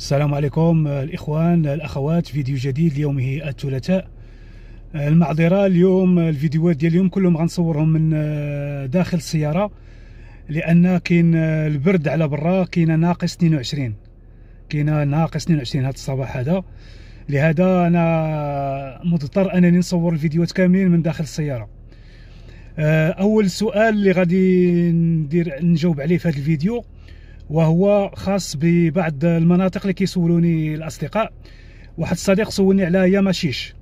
السلام عليكم الإخوان الأخوات فيديو جديد ليومه الثلاثاء المعذرة اليوم الفيديوهات ديال اليوم كلهم غنصورهم من آه، داخل السيارة لأن كاين آه، البرد على برا كاين ناقص 22 كاين ناقص 22 هذا الصباح هذا لهذا أنا مضطر أنني نصور الفيديوهات كاملين من داخل السيارة آه، أول سؤال اللي غادي ندير نجاوب عليه في هذا الفيديو وهو خاص ببعض المناطق اللي كيسولوني الاصدقاء واحد الصديق سولني على ياماشيش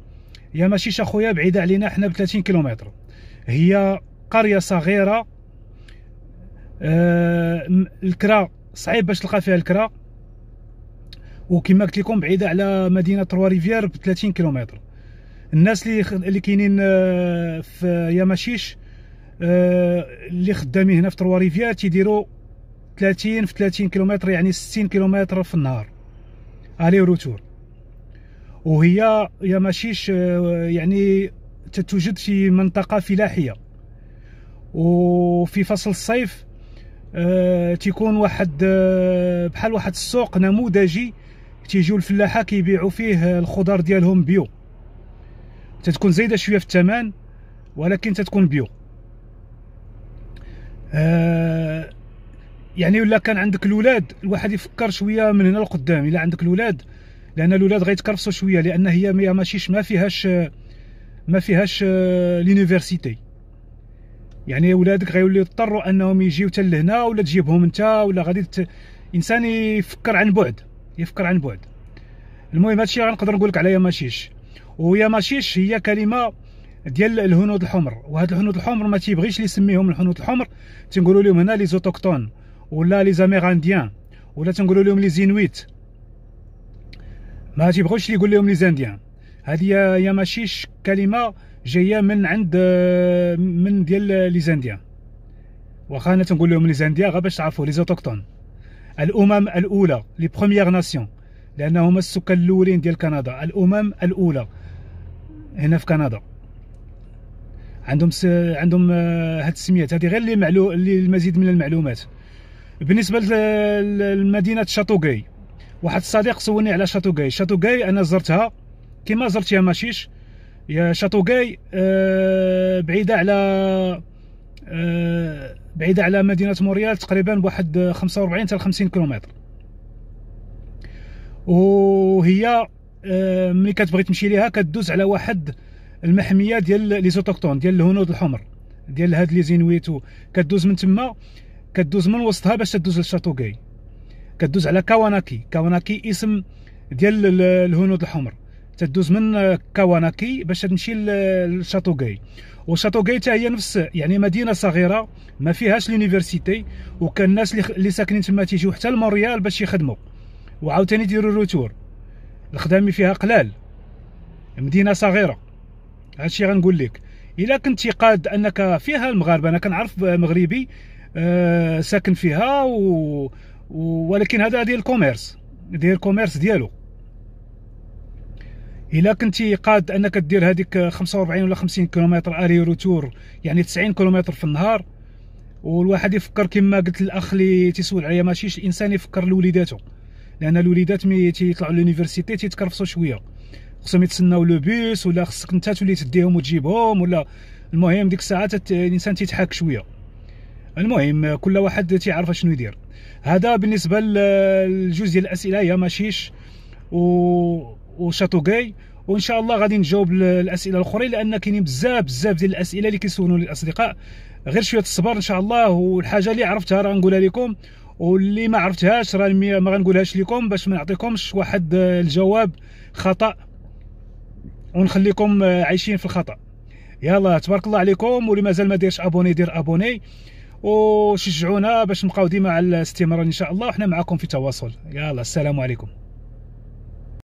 ياماشيش اخويا بعيده علينا حنا ب 30 كيلومتر هي قريه صغيره آه الكرا صعيب باش تلقى فيها الكرا وكما قلت لكم بعيده على مدينه تروا ريفيير ب 30 كيلومتر الناس اللي اللي كاينين آه، في ياماشيش آه اللي خدامين هنا في تروا ريفيير تيديروا 30 في 30 كيلومتر يعني 60 كيلومتر في النهار الي روتور وهي هي ماشيش يعني تتوجد في منطقه فلاحيه وفي فصل الصيف آه، تيكون واحد آه، بحال واحد السوق نموذجي تيجيو الفلاحه كيبيعوا فيه الخضار ديالهم بيو تتكون زايده شويه في الثمن ولكن تتكون بيو آه، يعني ولا كان عندك الاولاد الواحد يفكر شويه من هنا لقدام الا عندك الاولاد لان الاولاد غيتكرفصوا شويه لان هي ماشيش ما فيهاش ما فيهاش آه، لونيفرسيتي يعني ولادك غيولي يضطروا انهم يجيو حتى لهنا ولا تجيبهم انت ولا غادي ت... انسان يفكر عن بعد يفكر عن بعد المهم هادشي غنقدر نقول لك على يا ماشيش ويا ماشيش هي كلمه ديال الهنود الحمر وهاد الهنود الحمر ما تيبغيش اللي يسميهم الهنود الحمر تنقولوا لهم هنا لي زوتوكتون ولا لي زاميرانديان ولا تنقولوا لهم لي زينويت ما تيبغوش يقول لهم لي زانديان هذه هي ماشي كلمه جايه من عند من ديال لي زانديان واخا انا تنقول لهم لي زانديان غير باش تعرفوا لي زوتوكتون الامم الاولى لي بروميير ناسيون لانهم السكان الاولين ديال كندا الامم الاولى هنا في كندا عندهم س... عندهم آه، هاد السميات هذه غير اللي معلو... اللي المزيد من المعلومات بالنسبه لمدينه شاتوغاي واحد الصديق سولني على شاتوغاي شاتوغاي انا زرتها كما زرت يا ماشيش يا شاتوغاي آه، بعيده على آه، بعيده على مدينه موريال تقريبا بواحد 45 حتى 50 كيلومتر وهي آه، ملي كتبغي تمشي ليها كدوز على واحد المحميه ديال لي زوتوكتون ديال الهنود الحمر ديال هاد لي زينويتو كدوز من تما كدوز من وسطها باش تدوز لشاتوغاي كدوز على كاواناكي كاواناكي اسم ديال الهنود الحمر تدوز من كاواناكي باش تمشي لشاتوغاي وشاتوغاي حتى هي نفس يعني مدينه صغيره ما فيهاش لونيفرسيتي وكان الناس اللي ساكنين تما تيجيو حتى لمونريال باش يخدموا وعاوتاني يديروا الروتور الخدامي فيها قلال مدينه صغيره هادشي غنقول لك الا كنتي قاد انك فيها المغاربه انا كنعرف مغربي آه، ساكن فيها و... ولكن هذا ديال الكوميرس ديال الكوميرس ديالو الا كنتي قاد انك دير هذيك 45 ولا 50 كيلومتر اري روتور يعني 90 كيلومتر في النهار والواحد يفكر كما قلت الاخ اللي تيسول عليا ماشي الانسان يفكر لوليداتو لان الوليدات مي تيطلعوا لونيفرسيتي تيتكرفصوا شويه خصهم يتسناو لو بوس ولا خصك انت تولي تديهم وتجيبهم ولا المهم ديك الساعه الانسان تيتحاك شويه المهم كل واحد تيعرف شنو يدير هذا بالنسبه للجزء ديال الاسئله يا ماشيش و جاي وان شاء الله غادي نجاوب الاسئله الاخرين لان كاينين بزاف بزاف ديال الاسئله اللي كيسولوني الاصدقاء غير شويه الصبر ان شاء الله والحاجه اللي عرفتها راه نقولها لكم واللي ما عرفتهاش راه ما غنقولهاش لكم باش ما نعطيكمش واحد الجواب خطا ونخليكم عايشين في الخطا يلا تبارك الله عليكم واللي مازال ما ديرش ابوني دير ابوني وشجعونا باش نبقاو ديما على الاستمرار ان شاء الله وحنا معكم في التواصل يلا السلام عليكم